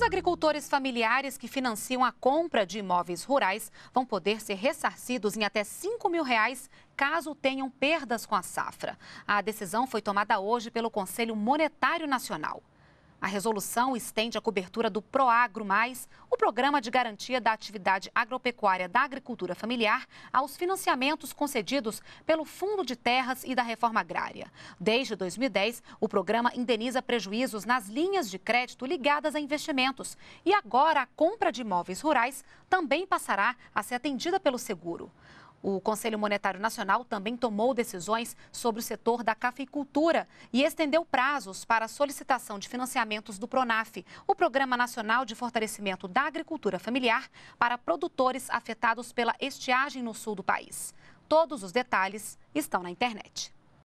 Os agricultores familiares que financiam a compra de imóveis rurais vão poder ser ressarcidos em até 5 mil reais caso tenham perdas com a safra. A decisão foi tomada hoje pelo Conselho Monetário Nacional. A resolução estende a cobertura do Proagro Mais, o Programa de Garantia da Atividade Agropecuária da Agricultura Familiar, aos financiamentos concedidos pelo Fundo de Terras e da Reforma Agrária. Desde 2010, o programa indeniza prejuízos nas linhas de crédito ligadas a investimentos. E agora, a compra de imóveis rurais também passará a ser atendida pelo seguro. O Conselho Monetário Nacional também tomou decisões sobre o setor da cafeicultura e estendeu prazos para a solicitação de financiamentos do PRONAF, o Programa Nacional de Fortalecimento da Agricultura Familiar, para produtores afetados pela estiagem no sul do país. Todos os detalhes estão na internet.